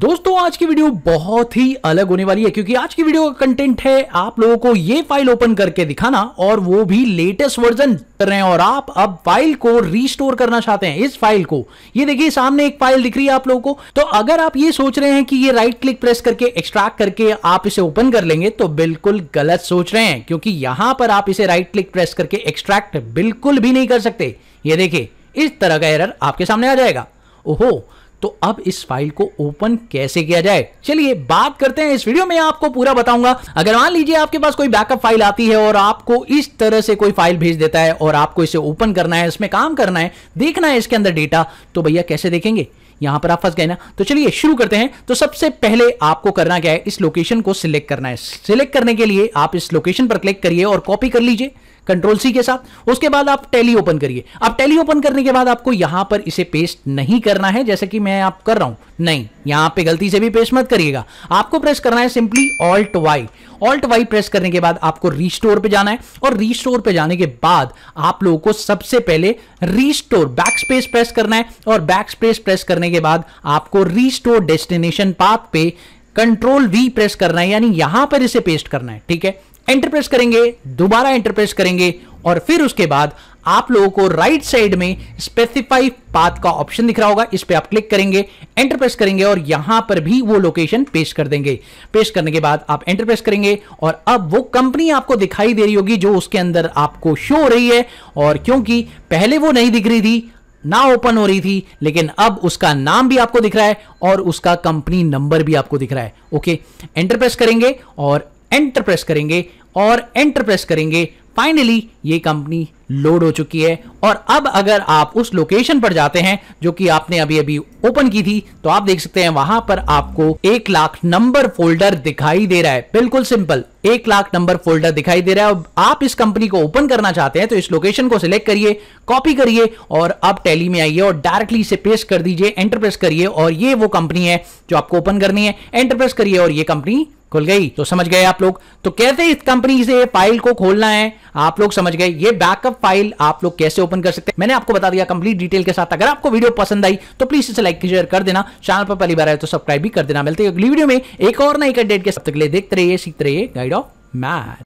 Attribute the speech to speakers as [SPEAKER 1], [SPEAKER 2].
[SPEAKER 1] दोस्तों आज की वीडियो बहुत ही अलग होने वाली है क्योंकि आज की वीडियो का कंटेंट है आप लोगों को ये फाइल ओपन करके दिखाना और वो भी लेटेस्ट वर्जन कर रहे हैं और आप अब फाइल को रीस्टोर करना चाहते हैं इस फाइल को ये देखिए सामने एक फाइल दिख रही है आप लोगों को तो अगर आप ये सोच रहे हैं कि ये राइट क्लिक प्रेस करके एक्सट्रैक्ट करके आप इसे ओपन कर लेंगे तो बिल्कुल गलत सोच रहे हैं क्योंकि यहां पर आप इसे राइट क्लिक प्रेस करके एक्सट्रैक्ट बिल्कुल भी नहीं कर सकते ये देखिए इस तरह का एरर आपके सामने आ जाएगा ओहो तो अब इस फाइल को ओपन कैसे किया जाए चलिए बात करते हैं इस वीडियो में आपको पूरा बताऊंगा अगर मान लीजिए आपके पास कोई बैकअप फाइल आती है और आपको इस तरह से कोई फाइल भेज देता है और आपको इसे ओपन करना है इसमें काम करना है देखना है इसके अंदर डेटा तो भैया कैसे देखेंगे यहां पर आप फंस गए ना तो चलिए शुरू करते हैं तो सबसे पहले आपको करना क्या है इस लोकेशन को सिलेक्ट करना है सिलेक्ट करने के लिए आप इस लोकेशन पर क्लिक करिए और कॉपी कर लीजिए कंट्रोल सी के साथ उसके बाद आप टैली ओपन करिए अब टैली ओपन करने के बाद आपको यहां पर इसे पेस्ट नहीं करना है जैसे कि मैं आप कर रहा हूं नहीं यहां पे गलती से भी पेस्ट मत करिएगा आपको प्रेस करना है simply alt Y alt Y press करने के बाद आपको रीस्टोर पे जाना है और रीस्टोर पे जाने के बाद आप लोगों को सबसे पहले रीस्टोर बैक स्पेस प्रेस करना है और बैक स्पेस प्रेस करने के बाद आपको रीस्टोर डेस्टिनेशन पाथ पे कंट्रोल वी प्रेस करना है यानी यहां पर इसे पेस्ट करना है ठीक है एंटरप्रेस करेंगे दोबारा एंटरप्रेस करेंगे और फिर उसके बाद आप लोगों को राइट साइड में स्पेसिफाई पाथ का ऑप्शन दिख रहा होगा इस पर आप क्लिक करेंगे एंटरप्रेस करेंगे और यहां पर भी वो लोकेशन पेश कर देंगे पेश करने के बाद आप एंटरप्रेस करेंगे और अब वो कंपनी आपको दिखाई दे रही होगी जो उसके अंदर आपको शो हो रही है और क्योंकि पहले वो नहीं दिख रही थी ना ओपन हो रही थी लेकिन अब उसका नाम भी आपको दिख रहा है और उसका कंपनी नंबर भी आपको दिख रहा है ओके एंटरप्रेस करेंगे और एंटर प्रेस करेंगे और एंटर प्रेस करेंगे फाइनली ये कंपनी लोड हो चुकी है और अब अगर आप उस लोकेशन पर जाते हैं जो कि आपने अभी अभी ओपन की थी तो आप देख सकते हैं वहां पर आपको एक लाख नंबर फोल्डर दिखाई दे रहा है बिल्कुल सिंपल एक लाख नंबर फोल्डर दिखाई दे रहा है आप इस कंपनी को ओपन करना चाहते हैं तो इस लोकेशन को सिलेक्ट करिए कॉपी करिए और अब टैली में आइए और डायरेक्टली इसे पेस्ट कर दीजिए एंटरप्रेस करिए और ये वो कंपनी है जो आपको ओपन करनी है एंटरप्रेस करिए और ये कंपनी खुल गई तो समझ गए आप लोग तो कैसे इस कंपनी से फाइल को खोलना है आप लोग समझ गए ये बैकअप फाइल आप लोग कैसे ओपन कर सकते हैं मैंने आपको बता दिया कंप्लीट डिटेल के साथ अगर आपको वीडियो पसंद आई तो प्लीज इसे लाइक शेयर कर देना चैनल पर पहली बार आए तो सब्सक्राइब भी कर देना मिलते हैं अगली वीडियो में एक और नई अपडेट के सब तक देखते रहिए सीखते रहिए गाइड ऑफ मैथ